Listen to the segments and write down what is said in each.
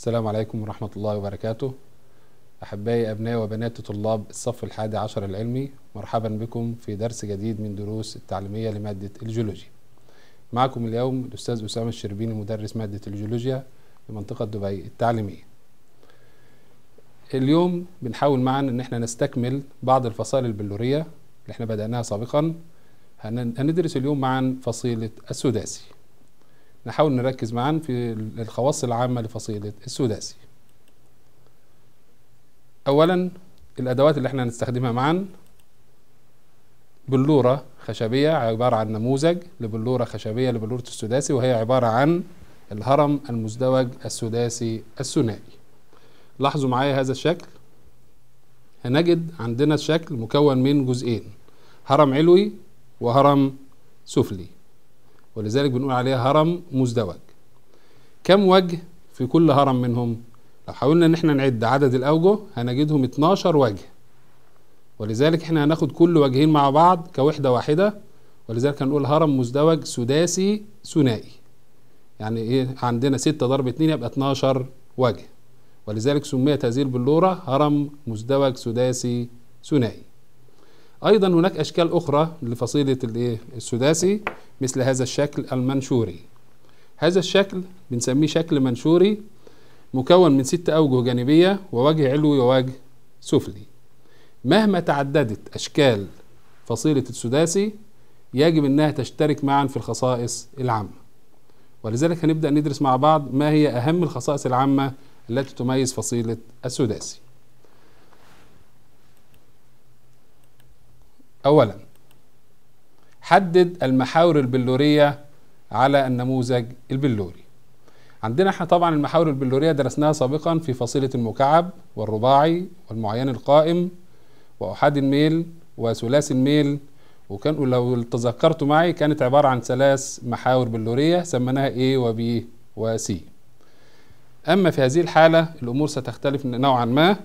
السلام عليكم ورحمة الله وبركاته أحبائي أبناء وبنات طلاب الصف الحادي عشر العلمي مرحبا بكم في درس جديد من دروس التعليمية لمادة الجيولوجيا معكم اليوم الأستاذ أسامة الشربيني مدرس مادة الجيولوجيا لمنطقة دبي التعليمية اليوم بنحاول معا ان احنا نستكمل بعض الفصائل البلورية اللي احنا بدأناها سابقا هندرس اليوم معا فصيلة السداسي نحاول نركز معا في الخواص العامة لفصيلة السداسي أولا الأدوات اللي احنا هنستخدمها معا بلورة خشبية عبارة عن نموذج لبلورة خشبية لبلورة السداسي وهي عبارة عن الهرم المزدوج السداسي الثنائي لاحظوا معايا هذا الشكل هنجد عندنا الشكل مكون من جزئين هرم علوي وهرم سفلي ولذلك بنقول عليها هرم مزدوج كم وجه في كل هرم منهم لو حاولنا ان احنا نعد عدد الاوجه هنجدهم 12 وجه ولذلك احنا هناخد كل وجهين مع بعض كوحده واحده ولذلك هنقول هرم مزدوج سداسي ثنائي يعني ايه عندنا 6 ضرب 2 يبقى 12 وجه ولذلك سميت هذه البلوره هرم مزدوج سداسي ثنائي أيضا هناك أشكال أخرى لفصيلة السداسي مثل هذا الشكل المنشوري هذا الشكل بنسميه شكل منشوري مكون من ست أوجه جانبية ووجه علوي ووجه سفلي مهما تعددت أشكال فصيلة السداسي يجب أنها تشترك معا في الخصائص العامة ولذلك هنبدأ ندرس مع بعض ما هي أهم الخصائص العامة التي تميز فصيلة السداسي أولا حدد المحاور البلورية على النموذج البلوري عندنا احنا طبعا المحاور البلورية درسناها سابقا في فصيلة المكعب والرباعي والمعين القائم وأحاد الميل وثلاثي الميل وكان لو تذكرتوا معي كانت عبارة عن ثلاث محاور بلورية سميناها A وB وC أما في هذه الحالة الأمور ستختلف نوعا ما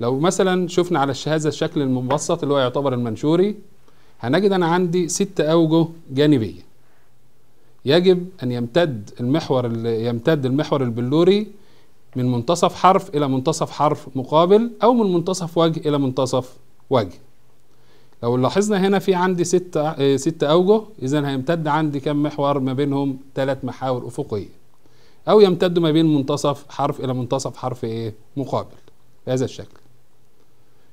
لو مثلا شفنا على هذا الشكل المبسط اللي هو يعتبر المنشوري هنجد أنا عندي ست أوجه جانبية يجب أن يمتد المحور يمتد المحور البلوري من منتصف حرف إلى منتصف حرف مقابل أو من منتصف وجه إلى منتصف وجه لو لاحظنا هنا في عندي ست ست أوجه إذا هيمتد عندي كم محور ما بينهم ثلاث محاور أفقية أو يمتد ما بين منتصف حرف إلى منتصف حرف إيه مقابل بهذا الشكل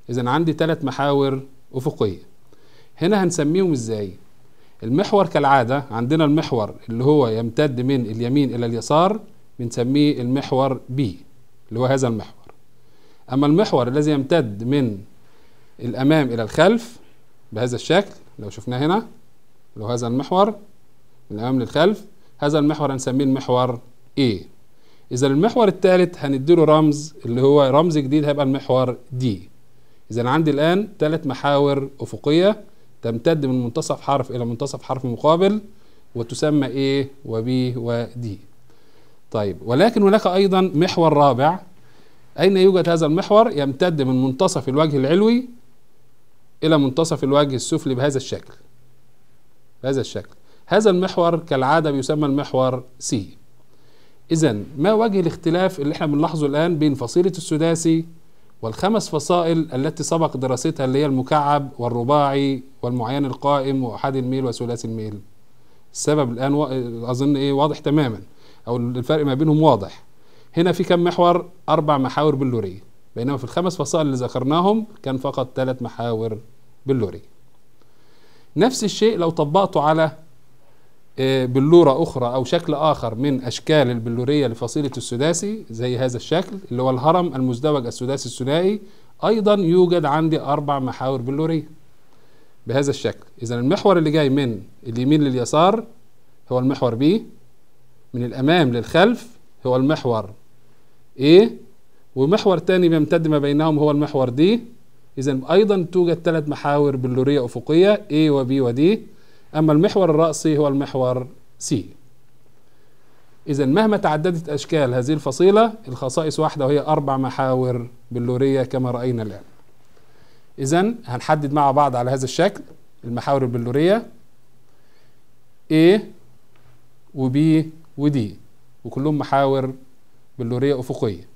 إذا عندي ثلاث محاور أفقية هنا هنسميهم إزاي؟ المحور كالعادة عندنا المحور اللي هو يمتد من اليمين إلى اليسار بنسميه المحور B اللي هو هذا المحور أما المحور الذي يمتد من الأمام إلى الخلف بهذا الشكل لو شفناه هنا لو هذا المحور من الأمام للخلف هذا المحور هنسميه المحور A إذا المحور الثالث هنديله رمز اللي هو رمز جديد هيبقى المحور D إذا عندي الآن ثلاث محاور أفقية تمتد من منتصف حرف إلى منتصف حرف مقابل وتسمى A وB وD طيب ولكن هناك أيضا محور رابع أين يوجد هذا المحور؟ يمتد من منتصف الوجه العلوي إلى منتصف الوجه السفلي بهذا الشكل بهذا الشكل هذا المحور كالعادة بيسمى المحور C إذا ما وجه الاختلاف اللي احنا بنلاحظه الآن بين فصيلة السداسي والخمس فصائل التي سبق دراستها اللي هي المكعب والرباعي والمعين القائم وأحاد الميل وثلاثي الميل السبب الآن و... أظن إيه واضح تماما أو الفرق ما بينهم واضح هنا في كم محور أربع محاور بلورية بينما في الخمس فصائل اللي ذكرناهم كان فقط ثلاث محاور بلورية نفس الشيء لو طبقته على آه، بلورة أخرى أو شكل آخر من أشكال البلورية لفصيلة السداسي زي هذا الشكل اللي هو الهرم المزدوج السداسي الثنائي أيضا يوجد عندي أربع محاور بلورية بهذا الشكل إذا المحور اللي جاي من اليمين لليسار هو المحور بي من الأمام للخلف هو المحور A ومحور تاني بيمتد ما بينهم هو المحور D إذا أيضا توجد ثلاث محاور بلورية أفقية A و B و D أما المحور الرأسي هو المحور سي إذا مهما تعددت أشكال هذه الفصيلة الخصائص واحدة وهي أربع محاور بلورية كما رأينا الآن إذا هنحدد مع بعض على هذا الشكل المحاور البلورية A و B و D وكلهم محاور بلورية أفقية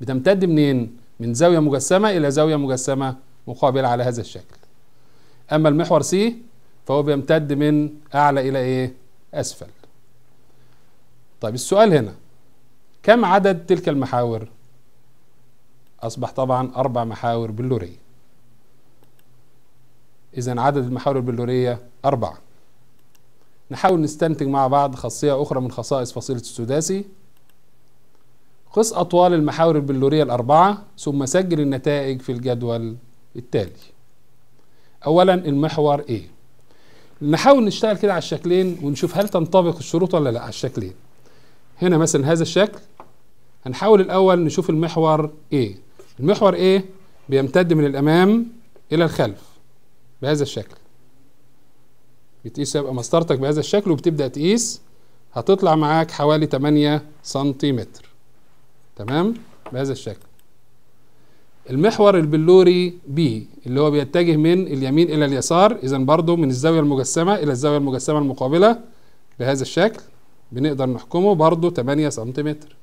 بتمتد منين؟ من زاوية مجسمة إلى زاوية مجسمة مقابلة على هذا الشكل أما المحور C فهو بيمتد من أعلى إلى إيه؟ أسفل طيب السؤال هنا كم عدد تلك المحاور؟ أصبح طبعا أربع محاور بلورية إذا عدد المحاور البلورية أربعة نحاول نستنتج مع بعض خاصية أخرى من خصائص فصيلة السداسي قس أطوال المحاور البلورية الأربعة ثم سجل النتائج في الجدول التالي أولا المحور ايه نحاول نشتغل كده على الشكلين ونشوف هل تنطبق الشروط ولا لا على الشكلين هنا مثلا هذا الشكل هنحاول الاول نشوف المحور ايه المحور ايه بيمتد من الامام الى الخلف بهذا الشكل بتقيس يبقى مسطرتك بهذا الشكل وبتبدا تقيس هتطلع معاك حوالي 8 سنتيمتر تمام بهذا الشكل المحور البلوري بي اللي هو بيتجه من اليمين إلى اليسار إذا برضه من الزاوية المجسمة إلى الزاوية المجسمة المقابلة بهذا الشكل بنقدر نحكمه برضه 8 سنتيمتر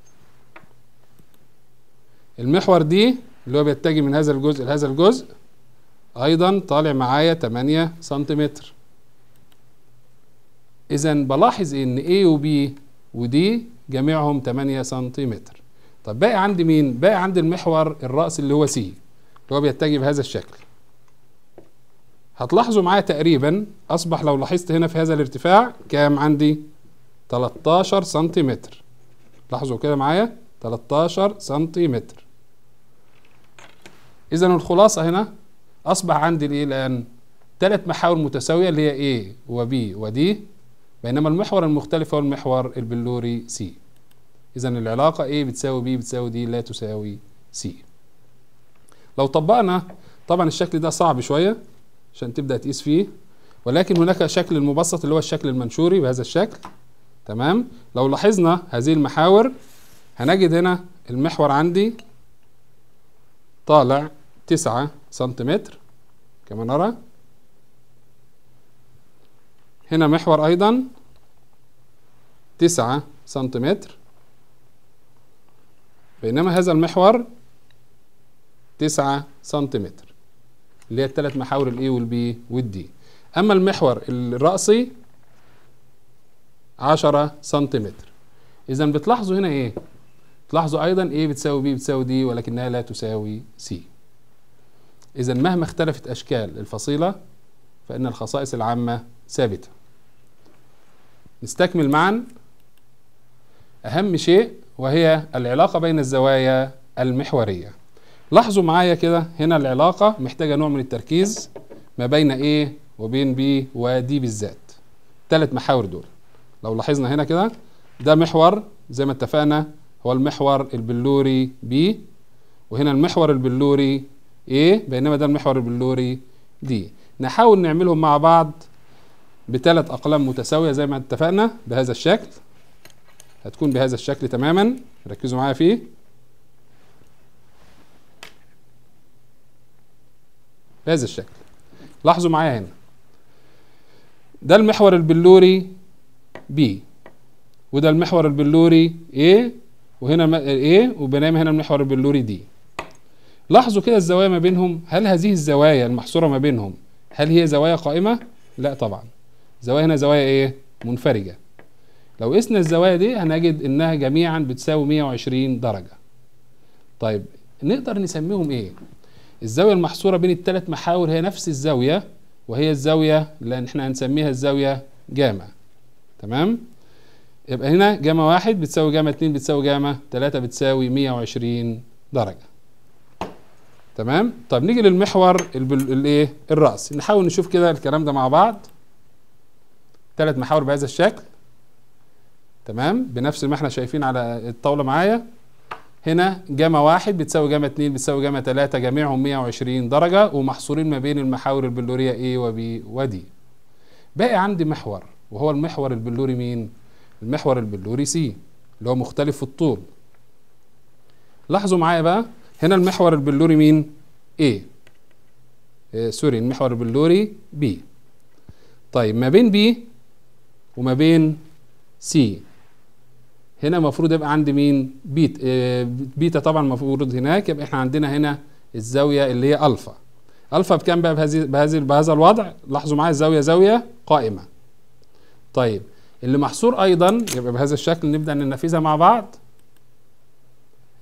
المحور دي اللي هو بيتجه من هذا الجزء لهذا الجزء أيضا طالع معايا 8 سنتيمتر إذا بلاحظ إن A و B و D جميعهم 8 سنتيمتر طب باقي عندي مين باقي عندي المحور الرأس اللي هو سي اللي هو بيتجه بهذا الشكل هتلاحظوا معايا تقريبا أصبح لو لاحظت هنا في هذا الارتفاع كام عندي 13 سنتيمتر لاحظوا كده معايا 13 سنتيمتر إذا الخلاصة هنا أصبح عندي الإيه الآن ثلاث محاور متساوية اللي هي A و B و D بينما المحور المختلف هو المحور البلوري سي إذا العلاقة A بتساوي B بتساوي D لا تساوي C لو طبقنا طبعا الشكل ده صعب شوية عشان تبدأ تقيس فيه ولكن هناك شكل المبسط اللي هو الشكل المنشوري بهذا الشكل تمام لو لاحظنا هذه المحاور هنجد هنا المحور عندي طالع تسعة سنتيمتر كما نرى هنا محور أيضا تسعة سنتيمتر بينما هذا المحور 9 سنتيمتر اللي هي الثلاث محاور الاي والبي والدي اما المحور الرأسي 10 سنتيمتر اذا بتلاحظوا هنا ايه تلاحظوا ايضا ايه بتساوي بي بتساوي دي ولكنها لا تساوي سي اذا مهما اختلفت اشكال الفصيله فان الخصائص العامه ثابته نستكمل معا اهم شيء وهي العلاقة بين الزوايا المحورية لاحظوا معايا كده هنا العلاقة محتاجة نوع من التركيز ما بين A وبين B ودي بالذات ثلاث محاور دول لو لاحظنا هنا كده ده محور زي ما اتفقنا هو المحور البلوري B وهنا المحور البلوري A بينما ده المحور البلوري دي نحاول نعملهم مع بعض بثلاث اقلام متساويه زي ما اتفقنا بهذا الشكل هتكون بهذا الشكل تماما ركزوا معايا فيه بهذا الشكل لاحظوا معايا هنا ده المحور البلوري B وده المحور البلوري A وهنا A وبنام هنا المحور البلوري D لاحظوا كده الزوايا ما بينهم هل هذه الزوايا المحصورة ما بينهم هل هي زوايا قائمة؟ لا طبعا زوايا هنا زوايا ايه؟ منفرجة لو قسنا الزوايا دي هنجد انها جميعا بتساوي 120 درجه طيب نقدر نسميهم ايه الزاويه المحصوره بين الثلاث محاور هي نفس الزاويه وهي الزاويه اللي احنا هنسميها الزاويه جاما تمام يبقى هنا جاما واحد بتساوي جاما اتنين بتساوي جاما تلاتة بتساوي مية وعشرين درجة تمام طب نيجي للمحور الايه الرأس نحاول نشوف كده الكلام ده مع بعض ثلاث محاور بهذا الشكل تمام بنفس ما احنا شايفين على الطاولة معايا هنا جمع واحد بتساوي جمع اتنين بتساوي جمع تلاتة جميعهم 120 درجة ومحصورين ما بين المحاور البلورية A و B و D باقي عندي محور وهو المحور البلوري مين؟ المحور البلوري C اللي هو مختلف في الطول لاحظوا معايا بقى هنا المحور البلوري مين؟ A إيه سوري المحور البلوري B طيب ما بين B وما بين C هنا المفروض يبقى عندي مين بيت آه، بيتا طبعا المفروض هناك يبقى احنا عندنا هنا الزاويه اللي هي الفا الفا بكام بقى بهذه بهذه بهذا الوضع لاحظوا معايا الزاويه زاويه قائمه طيب اللي محصور ايضا يبقى بهذا الشكل نبدا ننفذها مع بعض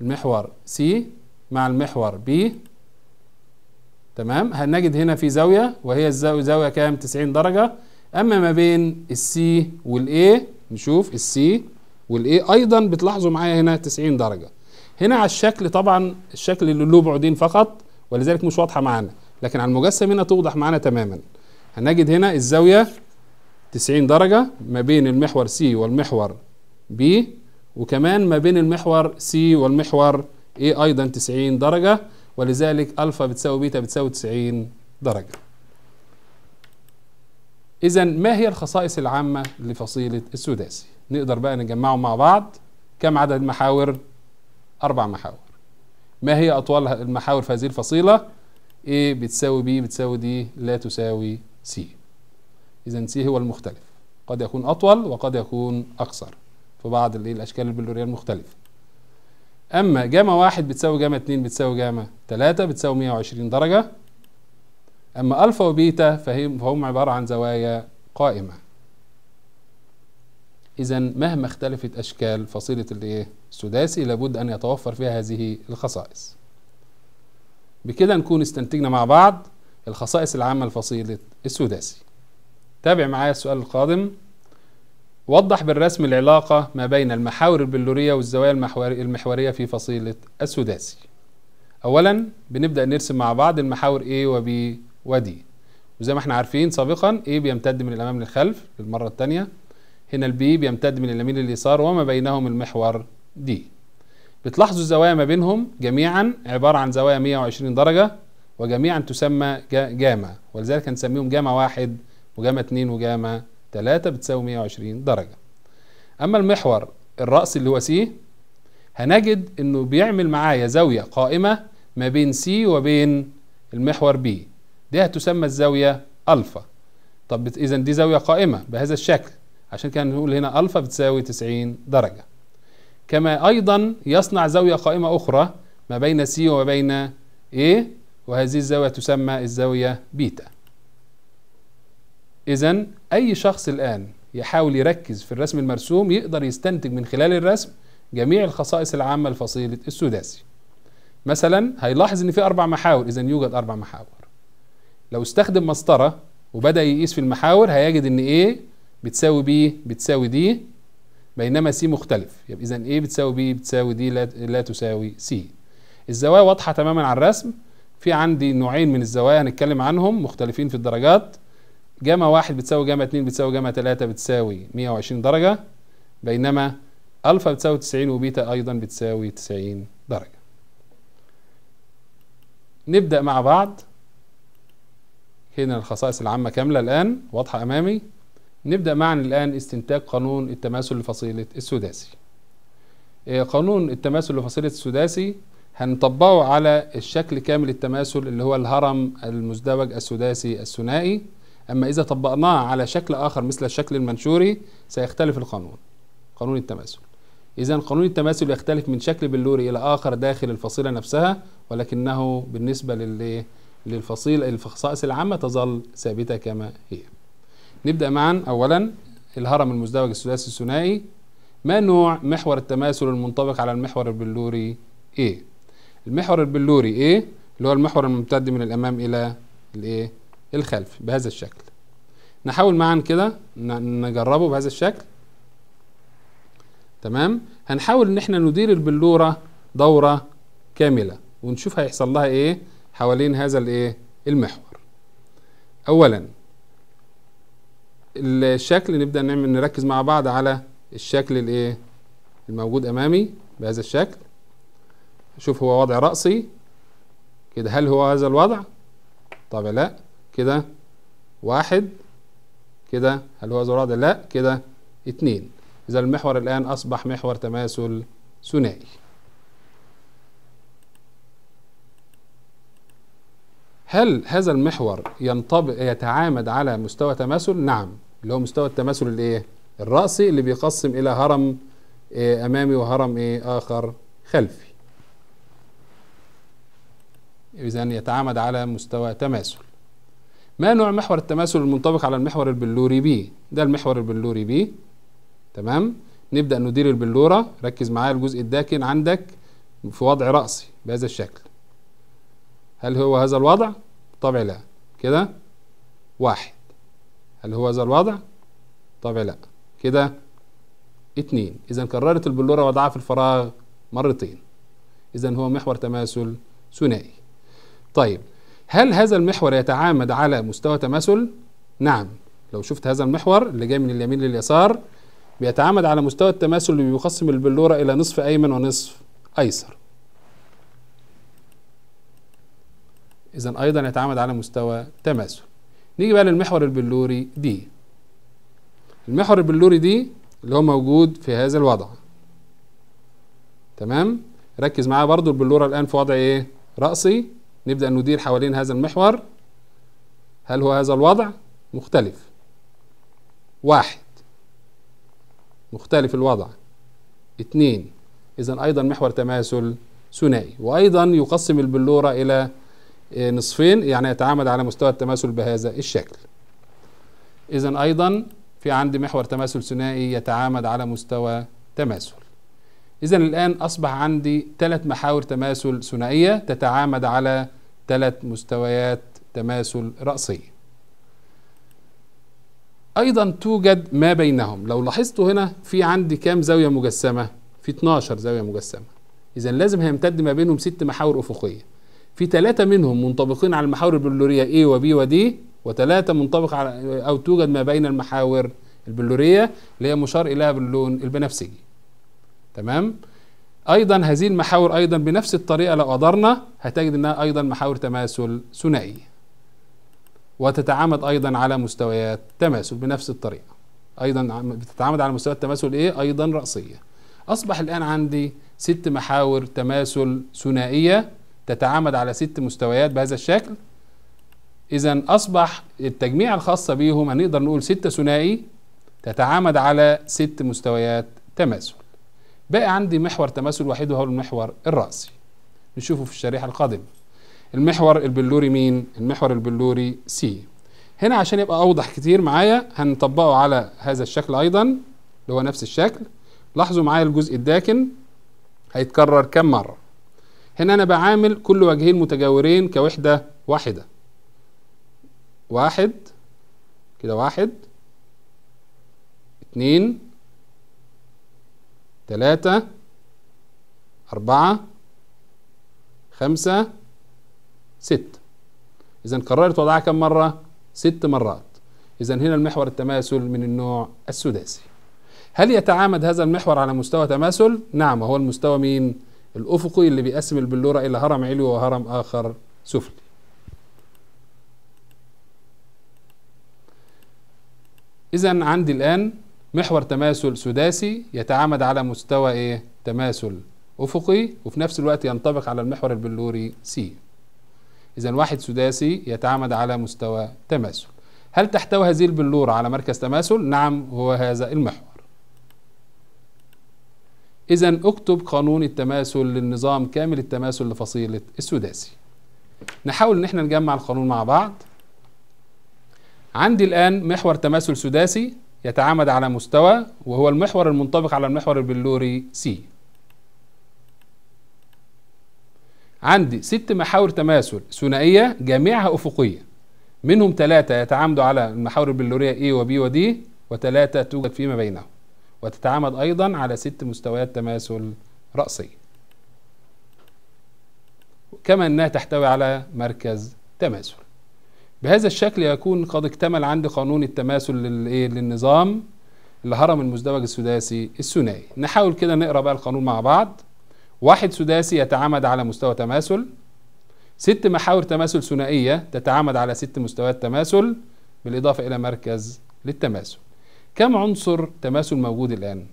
المحور سي مع المحور بي تمام هنجد هنا في زاويه وهي الزاويه زاويه كام 90 درجه اما ما بين السي والاي نشوف السي والايه ايضا بتلاحظوا معايا هنا 90 درجه هنا على الشكل طبعا الشكل اللي له بعدين فقط ولذلك مش واضحه معانا لكن على المجسم هنا توضح معانا تماما هنجد هنا الزاويه 90 درجه ما بين المحور سي والمحور بي وكمان ما بين المحور سي والمحور اي ايضا 90 درجه ولذلك الفا بتساوي بيتا بتساوي 90 درجه إذا ما هي الخصائص العامة لفصيلة السداسي؟ نقدر بقى نجمعهم مع بعض كم عدد المحاور أربع محاور ما هي أطوال المحاور في هذه الفصيلة A بتساوي B بتساوي D لا تساوي C إذا C هو المختلف قد يكون أطول وقد يكون أقصر في بعض الأشكال البلورية المختلفة أما جاما واحد بتساوي جاما اتنين بتساوي جاما تلاتة بتساوي مية وعشرين درجة أما ألفا وبيتا فهم عبارة عن زوايا قائمة إذا مهما اختلفت أشكال فصيلة الإيه؟ السداسي لابد أن يتوفر فيها هذه الخصائص بكده نكون استنتجنا مع بعض الخصائص العامة لفصيلة السداسي تابع معايا السؤال القادم وضح بالرسم العلاقة ما بين المحاور البلورية والزوايا المحورية في فصيلة السداسي أولا بنبدأ نرسم مع بعض المحاور A وB وD وزي ما احنا عارفين سابقا A بيمتد من الأمام للخلف للمرة الثانية هنا البي بيمتد من اليمين لليسار وما بينهم المحور دي بتلاحظوا الزوايا ما بينهم جميعا عبارة عن زوايا 120 درجة وجميعا تسمى جاما ولذلك هنسميهم جاما واحد وجاما اتنين وجاما تلاتة بتساوي 120 درجة أما المحور الرأس اللي هو سي هنجد إنه بيعمل معايا زاوية قائمة ما بين سي وبين المحور بي دي هتسمى الزاوية ألفا طب إذا دي زاوية قائمة بهذا الشكل عشان كده نقول هنا ألفا بتساوي 90 درجة كما أيضا يصنع زاوية قائمة أخرى ما بين سي وما بين A وهذه الزاوية تسمى الزاوية بيتا إذا أي شخص الآن يحاول يركز في الرسم المرسوم يقدر يستنتج من خلال الرسم جميع الخصائص العامة لفصيلة السداسي مثلا هيلاحظ ان في اربع محاور اذا يوجد اربع محاور لو استخدم مسطره وبدا يقيس في المحاور هيجد ان ايه بتساوي بي بتساوي دي بينما سي مختلف يبقى اذا ايه بتساوي بي بتساوي دي لا, لا تساوي سي الزوايا واضحه تماما على الرسم في عندي نوعين من الزوايا هنتكلم عنهم مختلفين في الدرجات جاما واحد بتساوي جاما اتنين بتساوي جاما تلاتة بتساوي 120 درجة بينما ألفا بتساوي 90 وبيتا أيضا بتساوي 90 درجة نبدأ مع بعض هنا الخصائص العامة كاملة الآن واضحة أمامي نبدأ معنا الآن استنتاج قانون التماثل لفصيلة السداسي آه، قانون التماثل لفصيلة السداسي هنطبقه على الشكل كامل التماثل اللي هو الهرم المزدوج السداسي الثنائي أما إذا طبقناه على شكل آخر مثل الشكل المنشوري سيختلف القانون قانون التماثل إذا قانون التماثل يختلف من شكل بلوري إلى آخر داخل الفصيلة نفسها ولكنه بالنسبة للفصيلة الخصائص العامة تظل ثابتة كما هي نبدأ معا أولا الهرم المزدوج الثلاثي الثنائي ما نوع محور التماثل المنطبق على المحور البلوري A المحور البلوري A اللي هو المحور الممتد من الأمام إلى الإيه الخلف بهذا الشكل نحاول معا كده نجربه بهذا الشكل تمام هنحاول ان احنا ندير البلوره دوره كامله ونشوف هيحصل لها ايه حوالين هذا الايه المحور اولا الشكل نبدأ نعمل نركز مع بعض على الشكل الايه الموجود امامي بهذا الشكل شوف هو وضع رأسي كده هل هو هذا الوضع طبعا لا كده واحد كده هل هو هذا الوضع لا كده اتنين إذا المحور الآن أصبح محور تماثل ثنائي هل هذا المحور ينطبق يتعامد على مستوى تماثل؟ نعم اللي هو مستوى التماثل الايه الرأسي اللي بيقسم إلى هرم إيه أمامي وهرم إيه آخر خلفي إذا يتعامد على مستوى تماثل ما نوع محور التماثل المنطبق على المحور البلوري بي ده المحور البلوري بي تمام نبدأ ندير البلورة ركز معايا الجزء الداكن عندك في وضع رأسي بهذا الشكل هل هو هذا الوضع؟ طبعا لا كده واحد هل هو ذا الوضع طبعا لا كده اتنين اذا كررت البلوره وضعها في الفراغ مرتين اذا هو محور تماثل ثنائي طيب هل هذا المحور يتعامد على مستوى تماثل نعم لو شفت هذا المحور اللي جاي من اليمين لليسار بيتعامد على مستوى التماثل اللي بيقسم البلوره الى نصف ايمن ونصف ايسر اذا ايضا يتعامد على مستوى تماثل نيجي بقى للمحور البلوري دي المحور البلوري دي اللي هو موجود في هذا الوضع تمام ركز معايا برضو البلورة الآن في وضع إيه رأسي نبدأ ندير حوالين هذا المحور هل هو هذا الوضع مختلف واحد مختلف الوضع اتنين إذا أيضا محور تماثل ثنائي وأيضا يقسم البلورة إلى إيه، نصفين يعني يتعامد على مستوى التماثل بهذا الشكل إذا أيضا في عندي محور تماثل ثنائي يتعامد على مستوى تماثل إذا الآن أصبح عندي ثلاث محاور تماثل ثنائية تتعامد على ثلاث مستويات تماثل رأسية أيضا توجد ما بينهم لو لاحظتوا هنا في عندي كام زاوية مجسمة في 12 زاوية مجسمة إذا لازم هيمتد ما بينهم ست محاور أفقية في ثلاثة منهم منطبقين على المحاور البلورية A و B و D وثلاثة منطبق على أو توجد ما بين المحاور البلورية اللي هي مشار إليها باللون البنفسجي تمام أيضا هذه المحاور أيضا بنفس الطريقة لو أدرنا هتجد أنها أيضا محاور تماثل ثنائي وتتعامد أيضا على مستويات تماثل بنفس الطريقة أيضا بتتعامد على مستويات تماثل إيه أيضا رأسية أصبح الآن عندي ست محاور تماثل ثنائية تتعامد على ست مستويات بهذا الشكل إذا أصبح التجميع الخاصة بيهم هنقدر نقول ستة ثنائي تتعامد على ست مستويات تماثل باقي عندي محور تماثل وحيد وهو المحور الرأسي نشوفه في الشريحة القادمة المحور البلوري مين؟ المحور البلوري سي هنا عشان يبقى أوضح كتير معايا هنطبقه على هذا الشكل أيضا اللي هو نفس الشكل لاحظوا معايا الجزء الداكن هيتكرر كم مرة هنا أنا بعامل كل وجهين متجاورين كوحدة واحدة واحد كده واحد اتنين تلاتة أربعة خمسة ستة إذا كررت وضعها كم مرة؟ ست مرات إذا هنا المحور التماثل من النوع السداسي هل يتعامد هذا المحور على مستوى تماثل؟ نعم وهو المستوى مين؟ الأفقي اللي بيقسم البلورة إلى هرم علوي وهرم آخر سفلي إذا عندي الآن محور تماثل سداسي يتعامد على مستوى إيه؟ تماثل أفقي وفي نفس الوقت ينطبق على المحور البلوري سي إذا واحد سداسي يتعامد على مستوى تماثل هل تحتوي هذه البلورة على مركز تماثل؟ نعم هو هذا المحور إذا اكتب قانون التماثل للنظام كامل التماثل لفصيلة السداسي نحاول إن احنا نجمع القانون مع بعض عندي الآن محور تماثل سداسي يتعامد على مستوى وهو المحور المنطبق على المحور البلوري سي عندي ست محاور تماثل ثنائية جميعها أفقية منهم ثلاثة يتعامدوا على المحاور البلورية A و B و D وثلاثة توجد فيما بينهم وتتعامد أيضا على ست مستويات تماثل رأسي كما أنها تحتوي على مركز تماثل بهذا الشكل يكون قد اكتمل عندي قانون التماثل للنظام الهرم المزدوج السداسي الثنائي نحاول كده نقرا بقى القانون مع بعض واحد سداسي يتعامد على مستوى تماثل ست محاور تماثل ثنائية تتعامد على ست مستويات تماثل بالإضافة إلى مركز للتماثل كم عنصر تماثل موجود الآن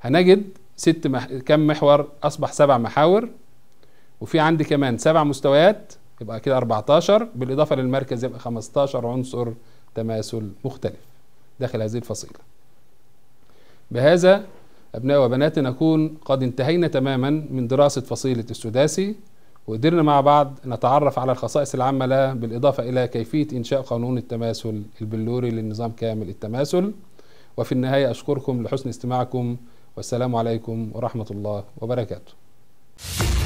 هنجد ست مح... كم محور أصبح سبع محاور وفي عندي كمان سبع مستويات يبقى كده 14 بالإضافة للمركز يبقى 15 عنصر تماثل مختلف داخل هذه الفصيلة بهذا أبناء وبنات نكون قد انتهينا تماما من دراسة فصيلة السداسي وقدرنا مع بعض نتعرف على الخصائص العامة له بالإضافة إلى كيفية إنشاء قانون التماثل البلوري للنظام كامل التماثل وفي النهاية أشكركم لحسن استماعكم والسلام عليكم ورحمة الله وبركاته